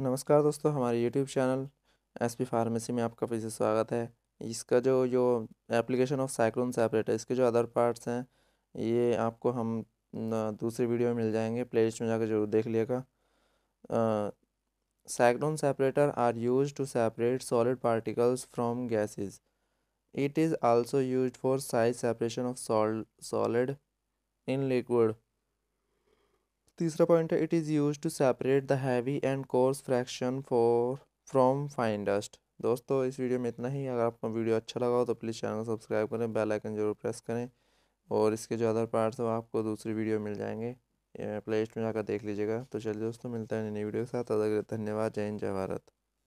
नमस्कार दोस्तों हमारे YouTube channel S P pharmacy में आपका फिर से स्वागत है इसका जो जो एप्लीकेशन ऑफ साइक्लोन सेपरेटर इसके जो अदर पार्ट्स हैं ये आपको हम दूसरी वीडियो में मिल जाएंगे प्ले लिस्ट में जाकर जरूर देख लिएगा cyclone separator are use to separate solid particles from gases it is also use for size separation of sol solid in liquid तीसरा पॉइंट है it is use to separate the heavy and coarse fraction for from fine dust दोस्तों इस video में इतना ही अगर आपको video अच्छा लगा हो तो प्लीज़ चैनल को सब्सक्राइब करें बेल आइकन जरूर प्रेस करें और इसके जो अदर पार्ट्स हैं आपको दूसरी वीडियो मिल जाएंगे प्ले लिस्ट में जाकर देख लीजिएगा तो चलिए दोस्तों मिलता है नई वीडियो के साथ अदर धन्यवाद जय हिंद जय भारत